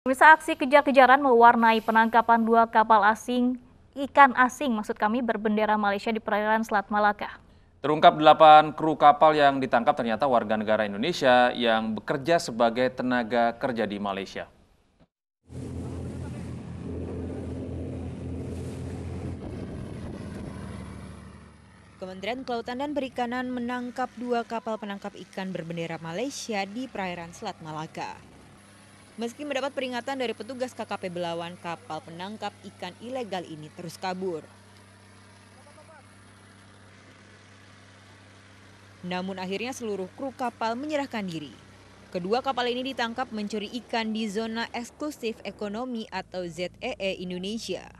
Pemirsa aksi kejar-kejaran mewarnai penangkapan dua kapal asing, ikan asing maksud kami berbendera Malaysia di perairan Selat Malaka. Terungkap delapan kru kapal yang ditangkap ternyata warga negara Indonesia yang bekerja sebagai tenaga kerja di Malaysia. Kementerian Kelautan dan Perikanan menangkap dua kapal penangkap ikan berbendera Malaysia di perairan Selat Malaka. Meski mendapat peringatan dari petugas KKP Belawan, kapal penangkap ikan ilegal ini terus kabur. Namun akhirnya seluruh kru kapal menyerahkan diri. Kedua kapal ini ditangkap mencuri ikan di zona eksklusif ekonomi atau ZEE e Indonesia.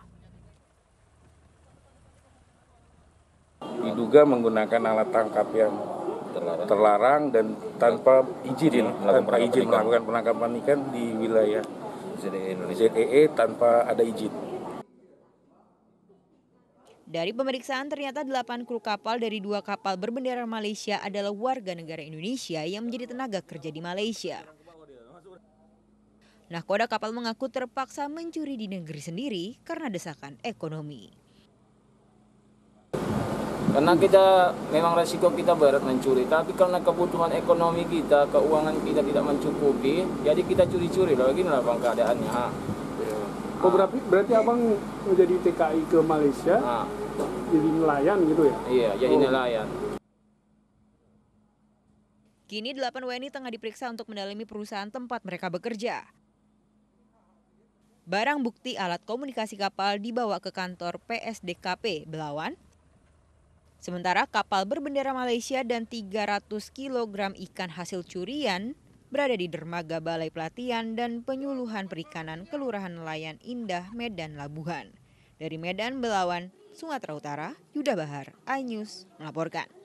Diduga menggunakan alat tangkap yang terlarang dan tanpa izin tanpa izin melakukan penangkapan ikan di wilayah ZEE e e e tanpa ada izin. Dari pemeriksaan ternyata 8 kru kapal dari dua kapal berbendera Malaysia adalah warga negara Indonesia yang menjadi tenaga kerja di Malaysia. Nah koda kapal mengaku terpaksa mencuri di negeri sendiri karena desakan ekonomi. Karena kita memang resiko kita berat mencuri, tapi karena kebutuhan ekonomi kita, keuangan kita tidak mencukupi, jadi kita curi-curi lah begini lah bang keadaannya. Oh, berarti, berarti abang menjadi TKI ke Malaysia, nah. jadi nelayan gitu ya? Iya, jadi oh. nelayan. Kini delapan WNI tengah diperiksa untuk mendalami perusahaan tempat mereka bekerja. Barang bukti alat komunikasi kapal dibawa ke kantor PSDKP Belawan Sementara kapal berbendera Malaysia dan 300 kg ikan hasil curian berada di dermaga Balai Pelatihan dan Penyuluhan Perikanan Kelurahan Nelayan Indah, Medan Labuhan. Dari Medan Belawan, Sumatera Utara, Yuda Bahar, iNews melaporkan.